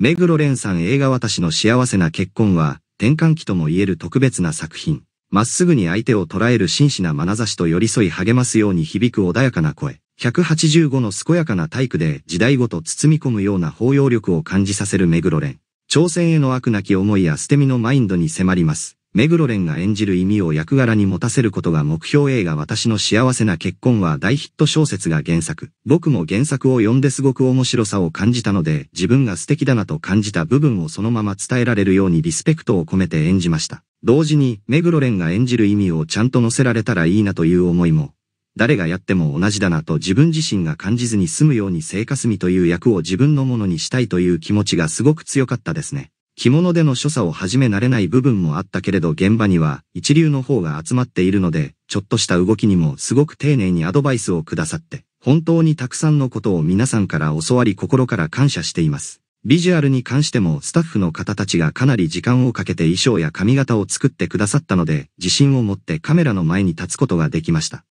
目黒蓮さん映画私の幸せな結婚は、転換期とも言える特別な作品。まっすぐに相手を捉える真摯な眼差しと寄り添い励ますように響く穏やかな声。185の健やかな体育で時代ごと包み込むような包容力を感じさせる目黒蓮。挑戦への悪なき思いや捨て身のマインドに迫ります。目黒蓮が演じる意味を役柄に持たせることが目標映画私の幸せな結婚は大ヒット小説が原作。僕も原作を読んですごく面白さを感じたので、自分が素敵だなと感じた部分をそのまま伝えられるようにリスペクトを込めて演じました。同時に、目黒蓮が演じる意味をちゃんと乗せられたらいいなという思いも、誰がやっても同じだなと自分自身が感じずに済むように生活みという役を自分のものにしたいという気持ちがすごく強かったですね。着物での所作を始め慣れない部分もあったけれど現場には一流の方が集まっているので、ちょっとした動きにもすごく丁寧にアドバイスをくださって、本当にたくさんのことを皆さんから教わり心から感謝しています。ビジュアルに関してもスタッフの方たちがかなり時間をかけて衣装や髪型を作ってくださったので、自信を持ってカメラの前に立つことができました。